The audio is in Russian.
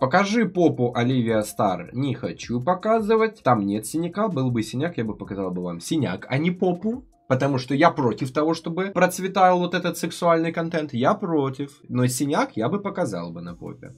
Покажи попу, Оливия Стар. Не хочу показывать. Там нет синяка. Был бы синяк, я бы показал бы вам синяк, а не попу. Потому что я против того, чтобы процветал вот этот сексуальный контент. Я против. Но синяк я бы показал бы на попе.